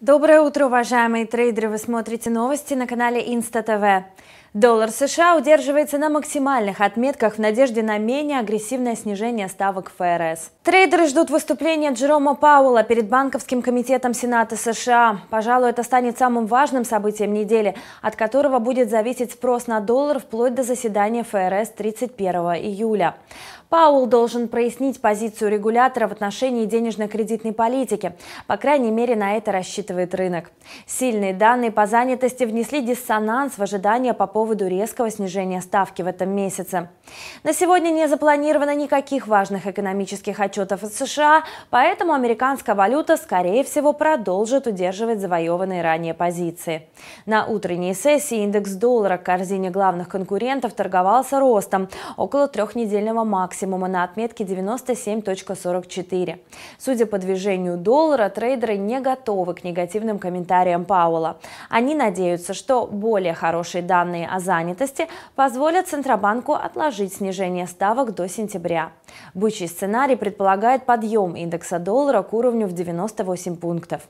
Доброе утро, уважаемые трейдеры! Вы смотрите новости на канале Инста ТВ. Доллар США удерживается на максимальных отметках в надежде на менее агрессивное снижение ставок ФРС. Трейдеры ждут выступления Джерома Пауэлла перед Банковским комитетом Сената США. Пожалуй, это станет самым важным событием недели, от которого будет зависеть спрос на доллар вплоть до заседания ФРС 31 июля. Паул должен прояснить позицию регулятора в отношении денежно-кредитной политики. По крайней мере, на это рассчитывает рынок. Сильные данные по занятости внесли диссонанс в ожидания по поводу поводу резкого снижения ставки в этом месяце. На сегодня не запланировано никаких важных экономических отчетов из США, поэтому американская валюта, скорее всего, продолжит удерживать завоеванные ранее позиции. На утренней сессии индекс доллара к корзине главных конкурентов торговался ростом около трехнедельного максимума на отметке 97.44. Судя по движению доллара, трейдеры не готовы к негативным комментариям Пауэлла. Они надеются, что более хорошие данные данные о занятости позволят Центробанку отложить снижение ставок до сентября. Бычий сценарий предполагает подъем индекса доллара к уровню в 98 пунктов.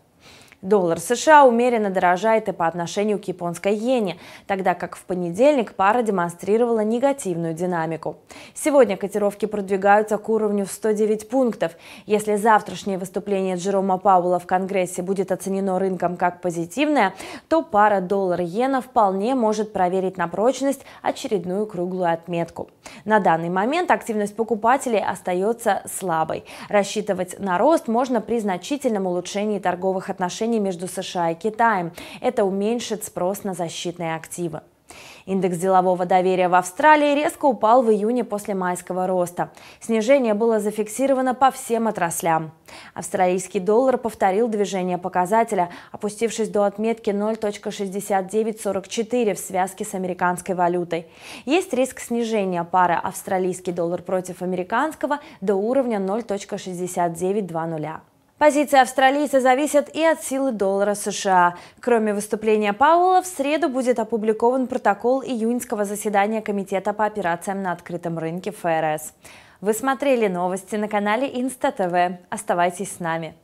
Доллар США умеренно дорожает и по отношению к японской иене, тогда как в понедельник пара демонстрировала негативную динамику. Сегодня котировки продвигаются к уровню 109 пунктов. Если завтрашнее выступление Джерома Пауэлла в Конгрессе будет оценено рынком как позитивное, то пара доллар-иена вполне может проверить на прочность очередную круглую отметку. На данный момент активность покупателей остается слабой. Рассчитывать на рост можно при значительном улучшении торговых отношений отношений между США и Китаем. Это уменьшит спрос на защитные активы. Индекс делового доверия в Австралии резко упал в июне после майского роста. Снижение было зафиксировано по всем отраслям. Австралийский доллар повторил движение показателя, опустившись до отметки 0.6944 в связке с американской валютой. Есть риск снижения пары австралийский доллар против американского до уровня 0.6920. Позиция австралийца зависит и от силы доллара США. Кроме выступления Пауэлла, в среду будет опубликован протокол июньского заседания Комитета по операциям на открытом рынке ФРС. Вы смотрели новости на канале Инста ТВ. Оставайтесь с нами.